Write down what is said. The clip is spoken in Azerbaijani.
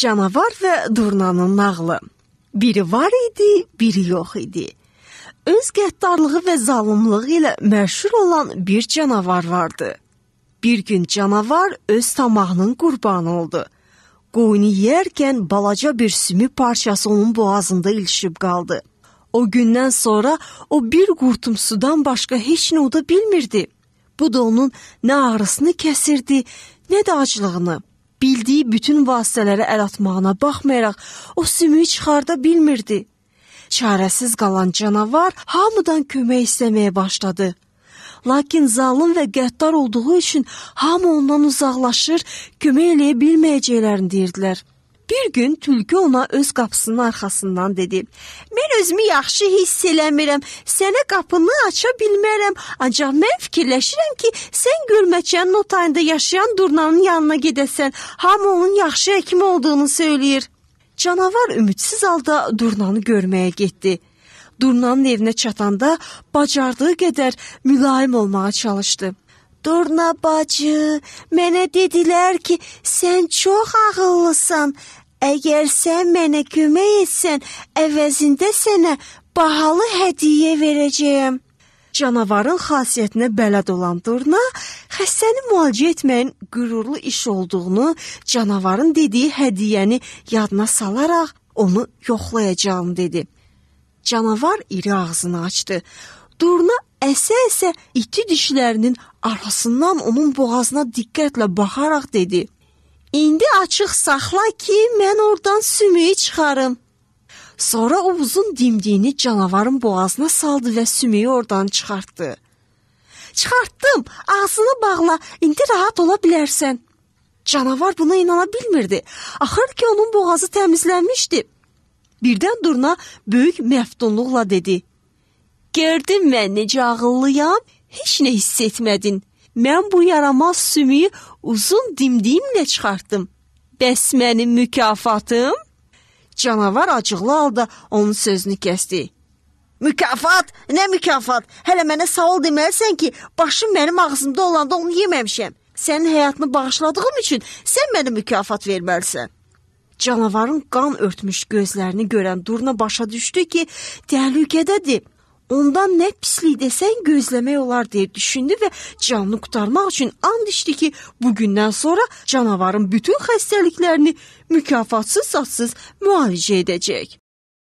Canavar və Durnanın nağılı. Biri var idi, biri yox idi. Öz qəddarlığı və zalımlığı ilə məşhur olan bir canavar vardı. Bir gün canavar öz tamahının qurbanı oldu. Qoyunu yeyərkən balaca bir sümü parçası onun boğazında ilişib qaldı. O gündən sonra o bir qurtum sudan başqa heç nə uda bilmirdi. Bu da onun nə ağrısını kəsirdi, nə də aclığını. Bildiyi bütün vasitələrə əl atmağına baxmayaraq o sümüyü çıxarda bilmirdi. Çarəsiz qalan canavar hamıdan kömək istəməyə başladı. Lakin zalım və qəddar olduğu üçün hamı ondan uzaqlaşır, kömək eləyə bilməyəcəklərini deyirdilər. Bir gün tülkü ona öz qapısının arxasından dedi: "Mən özümü yaxşı hiss eləmirəm. Sənə qapını aça bilmərəm. Ancaq mən fikirləşirəm ki, sən gölməçənin o tayında yaşayan durnanın yanına gedəsən. Hamı onun yaxşı həkim olduğunu söyləyir." Canavar ümidsiz halda durnanı görməyə getdi. Durnanın evinə çatanda bacardığı qədər mülayim olmağa çalışdı. Durna bacı, mənə dedilər ki, sən çox ağıllısan. Əgər sən mənə kömək etsən, əvəzində sənə bahalı hədiyyə verəcəyəm. Canavarın xasiyyətinə bələd olan Durna xəstəni müalicə etməyin qürurlu iş olduğunu, canavarın dediyi hədiyyəni yadına salaraq onu yoxlayacağını dedi. Canavar iri ağzını açdı. Durna əsə-əsə iti dişlərinin arasından onun boğazına diqqətlə baxaraq dedi: "İndi açıq saxla ki, mən oradan sümüyü çıxarım." Sonra o uzun dimdiyini canavarın boğazına saldı və sümüyü oradan çıxartdı. "Çıxartdım, ağzını bağla, indi rahat ola bilərsən." Canavar buna inana bilmirdi. Axır ki, onun boğazı təmizlənmişdi. Birdən Durna böyük məftunluqla dedi: Gördün mən necə ağıllıyam? Heç nə hiss etmədin. Mən bu yaramaz sümüyü uzun dimdiyimlə çıxartdım. Bəs mənim mükafatım? Canavar acıqlı halda onun sözünü kəsdi. Mükafat? Nə mükafat? Hələ mənə sağ ol deməlisən ki, başım mənim ağzımda olanda onu yeməmişəm. Sənin həyatını bağışladığım üçün sən mənə mükafat verməlisən. Canavarın qan örtmüş gözlərini görən Durna başa düşdü ki, təhlükədədir. Ondan ne pisliği desen gözleme gözlemeyorlar diye düşündü ve canını kurtarmak için and içti ki bugünden sonra canavarın bütün xəstəliklərini mükafatsız satsız müalicə edəcək.